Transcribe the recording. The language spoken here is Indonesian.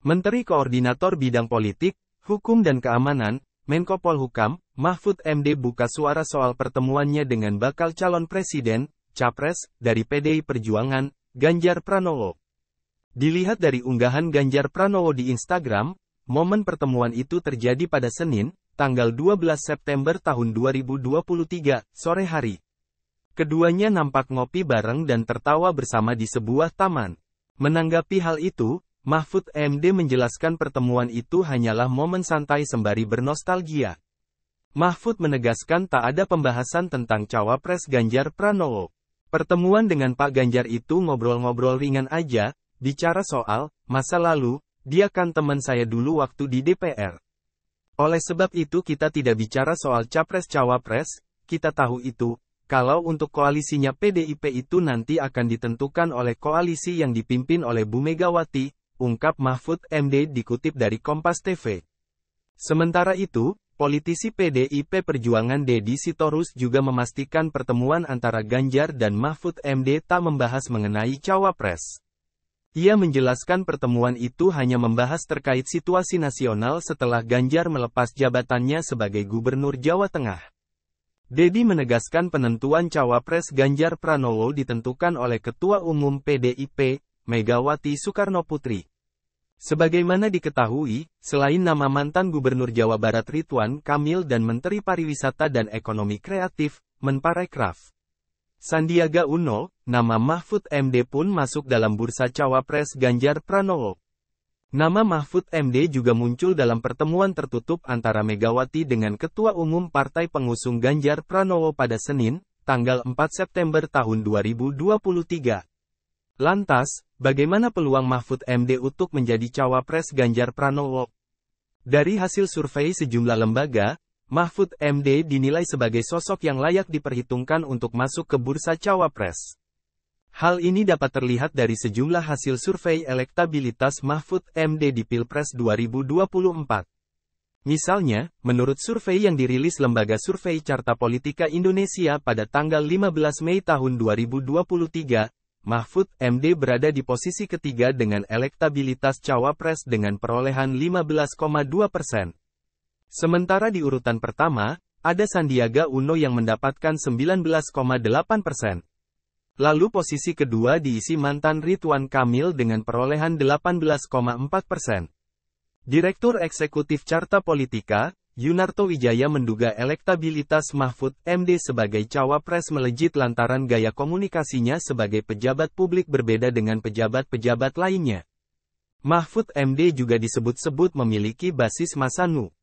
Menteri Koordinator Bidang Politik, Hukum dan Keamanan, Menko Polhukam, Mahfud MD buka suara soal pertemuannya dengan bakal calon presiden, Capres, dari PDI Perjuangan, Ganjar Pranowo. Dilihat dari unggahan Ganjar Pranowo di Instagram, momen pertemuan itu terjadi pada Senin, tanggal 12 September tahun 2023, sore hari. Keduanya nampak ngopi bareng dan tertawa bersama di sebuah taman. Menanggapi hal itu, Mahfud MD menjelaskan pertemuan itu hanyalah momen santai sembari bernostalgia. Mahfud menegaskan tak ada pembahasan tentang cawapres Ganjar Pranowo. Pertemuan dengan Pak Ganjar itu ngobrol-ngobrol ringan aja, bicara soal masa lalu, dia kan teman saya dulu waktu di DPR. Oleh sebab itu kita tidak bicara soal capres-cawapres, kita tahu itu, kalau untuk koalisinya PDIP itu nanti akan ditentukan oleh koalisi yang dipimpin oleh Bu Megawati, ungkap Mahfud MD dikutip dari Kompas TV. Sementara itu, politisi PDIP Perjuangan Dedi Sitorus juga memastikan pertemuan antara Ganjar dan Mahfud MD tak membahas mengenai cawapres. Ia menjelaskan pertemuan itu hanya membahas terkait situasi nasional setelah Ganjar melepas jabatannya sebagai Gubernur Jawa Tengah. Dedi menegaskan penentuan cawapres Ganjar Pranowo ditentukan oleh Ketua Umum PDIP, Megawati Soekarnoputri. Sebagaimana diketahui, selain nama mantan Gubernur Jawa Barat Ridwan Kamil dan Menteri Pariwisata dan Ekonomi Kreatif, Menparekraf, Sandiaga Uno, nama Mahfud MD pun masuk dalam bursa cawapres Ganjar Pranowo. Nama Mahfud MD juga muncul dalam pertemuan tertutup antara Megawati dengan Ketua Umum Partai Pengusung Ganjar Pranowo pada Senin, tanggal 4 September tahun 2023. Lantas, bagaimana peluang Mahfud MD untuk menjadi cawapres Ganjar Pranowo? Dari hasil survei sejumlah lembaga, Mahfud MD dinilai sebagai sosok yang layak diperhitungkan untuk masuk ke bursa cawapres. Hal ini dapat terlihat dari sejumlah hasil survei elektabilitas Mahfud MD di Pilpres 2024. Misalnya, menurut survei yang dirilis Lembaga Survei Carta Politika Indonesia pada tanggal 15 Mei tahun 2023, Mahfud MD berada di posisi ketiga dengan elektabilitas cawapres dengan perolehan 15,2 persen. Sementara di urutan pertama, ada Sandiaga Uno yang mendapatkan 19,8 persen. Lalu posisi kedua diisi mantan Ridwan Kamil dengan perolehan 18,4 persen. Direktur Eksekutif Carta Politika, Yunarto Wijaya menduga elektabilitas Mahfud MD sebagai cawapres melejit lantaran gaya komunikasinya sebagai pejabat publik berbeda dengan pejabat-pejabat lainnya. Mahfud MD juga disebut-sebut memiliki basis masa nu.